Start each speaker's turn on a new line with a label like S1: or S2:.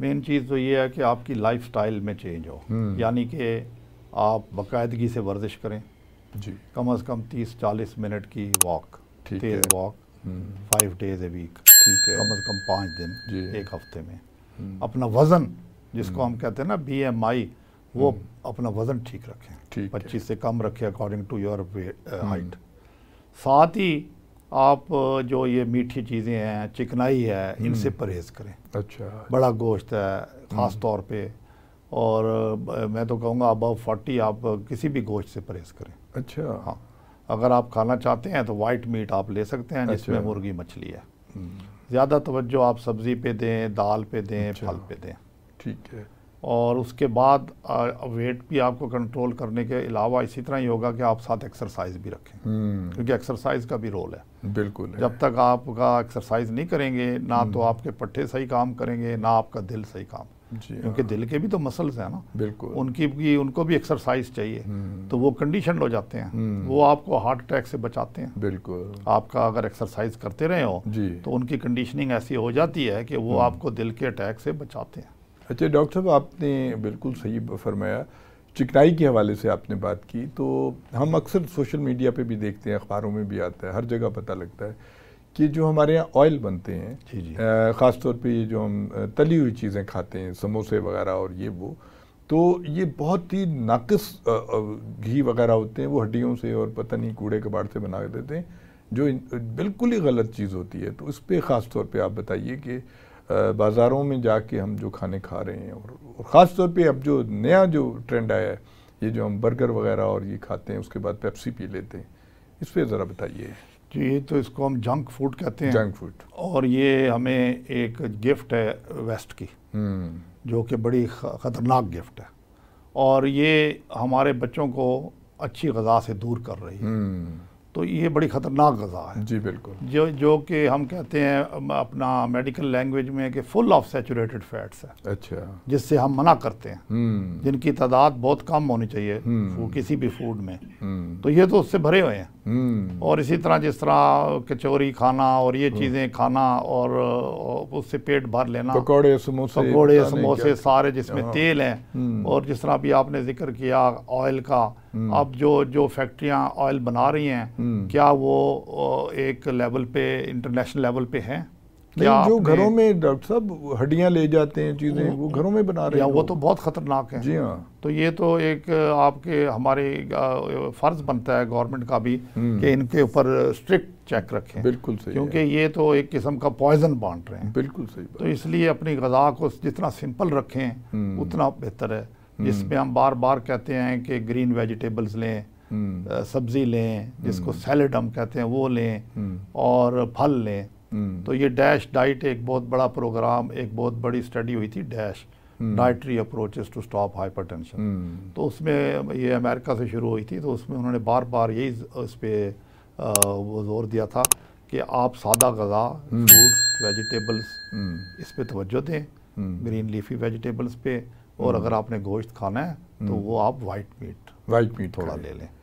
S1: Main चीज़ तो ये है कि आपकी लाइफ स्टाइल में चेंज हो हम्म। यानी कि आप बाकायदगी से वर्जिश करें जी कम अज़ कम तीस चालीस मिनट की वॉक तेज walk five days a week ठीक है कम अज़ कम पाँच दिन एक हफ्ते में हम्म। अपना वज़न जिसको हम्म। हम कहते हैं ना बी एम आई वो अपना वज़न ठीक रखें ठीक पच्चीस से कम रखें अकॉर्डिंग टू योर हाइट साथ ही आप जो ये मीठी चीज़ें हैं चिकनाई है इनसे हम्म। परहेज़ करें अच्छा बड़ा गोश्त है ख़ास हम्म। तौर पे और मैं तो कहूँगा अब फोर्टी आप किसी भी गोश्त से परहेज़ करें अच्छा हाँ अगर आप खाना चाहते हैं तो वाइट मीट आप ले सकते हैं जिसमें अच्छा। मुर्गी मछली है हम्म। ज़्यादा तवज्जो आप सब्ज़ी पे दें दाल पे दें अच्छा। फल पे दें ठीक है और उसके बाद वेट भी आपको कंट्रोल करने के अलावा इसी तरह ही होगा कि आप साथ एक्सरसाइज भी रखें हम्म। क्योंकि एक्सरसाइज का भी रोल है बिल्कुल जब है। तक आपका एक्सरसाइज नहीं करेंगे ना हम्म। तो आपके पट्टे सही काम करेंगे ना आपका दिल सही काम क्योंकि हाँ। दिल के भी तो मसल्स हैं ना बिल्कुल उनकी भी उनको भी एक्सरसाइज चाहिए हम्म। तो वो कंडीशन हो जाते हैं वो आपको हार्ट अटैक से बचाते हैं बिल्कुल आपका अगर एक्सरसाइज करते रहे हो तो उनकी कंडीशनिंग ऐसी हो जाती है कि वो आपको दिल के अटैक से बचाते हैं
S2: अच्छा डॉक्टर साहब आपने बिल्कुल सही फरमाया चिकनाई के हवाले से आपने बात की तो हम अक्सर सोशल मीडिया पे भी देखते हैं अखबारों में भी आता है हर जगह पता लगता है कि जो हमारे यहाँ ऑयल बनते हैं जी जी। ख़ास तौर पर ये जो हम तली हुई चीज़ें खाते हैं समोसे वगैरह और ये वो तो ये बहुत ही नाकस घी वगैरह होते हैं वो हड्डियों से और पता नहीं कूड़े कबाड़ से बना देते हैं जो बिल्कुल ही गलत चीज़ होती है तो उस पर ख़ास तौर पर आप बताइए कि बाज़ारों में जाके हम जो खाने खा रहे हैं और, और ख़ास तौर पे अब जो नया जो ट्रेंड आया है ये जो हम बर्गर वगैरह और ये खाते हैं उसके बाद पेप्सी पी लेते हैं इस पर ज़रा बताइए
S1: जी ये तो इसको हम जंक फूड कहते हैं जंक फूड और ये हमें एक गिफ्ट है वेस्ट की हम्म। जो कि बड़ी ख़तरनाक गिफ्ट है और ये हमारे बच्चों को अच्छी गज़ा से दूर कर रही
S2: है हम्म।
S1: तो ये बड़ी ख़तरनाक गज़ा
S2: है जी बिल्कुल
S1: जो जो कि हम कहते हैं अपना मेडिकल लैंग्वेज में कि फुल ऑफ सेचूरेटेड फैट्स है अच्छा जिससे हम मना करते हैं हम्म। जिनकी तादाद बहुत कम होनी चाहिए हम्म। किसी भी फूड में हम्म। तो ये तो उससे भरे हुए हैं हम्म। और इसी तरह जिस तरह कचौरी खाना और ये हाँ। चीज़ें खाना और उससे पेट भर लेना पकौड़े समोसे पकौड़े समोसे सारे जिसमें हाँ। तेल है हम्म। और जिस तरह अभी आपने जिक्र किया ऑयल का हम्म। अब जो जो फैक्ट्रियां ऑयल बना रही हैं क्या वो एक लेवल पे इंटरनेशनल लेवल पे हैं या जो घरों
S2: में डॉक्टर साहब हड्डियां ले जाते हैं चीज़ें
S1: वो घरों में बना रहे हैं वो तो बहुत ख़तरनाक है जी हाँ तो ये तो एक आपके हमारे फ़र्ज़ बनता है गवर्नमेंट का भी हम्म। कि इनके ऊपर स्ट्रिक्ट चेक रखें बिल्कुल सही क्योंकि ये तो एक किस्म का पॉइजन बांट रहे हैं बिल्कुल सही तो इसलिए अपनी गज़ा को जितना सिंपल रखें हम्म। उतना बेहतर है हम्म। जिसमें हम बार बार कहते हैं कि ग्रीन वेजिटेबल्स लें सब्ज़ी लें जिसको सैलड हम कहते हैं वो लें और फल लें हम्म। तो ये डैश डाइट एक बहुत बड़ा प्रोग्राम एक बहुत बड़ी स्टडी हुई थी DASH hmm. Dietary approaches to stop hypertension hmm. तो उसमें ये अमेरिका से शुरू हुई थी तो उसमें उन्होंने बार बार यही इस पर जोर दिया था कि आप सादा गज़ा फ्रूट्स वेजिटेबल्स इस पर तोज्जो दें ग्रीन लीफी वेजिटेबल्स पे और अगर आपने गोश्त खाना है तो वो आप वाइट मीट वाइट मीट थोड़ा ले लें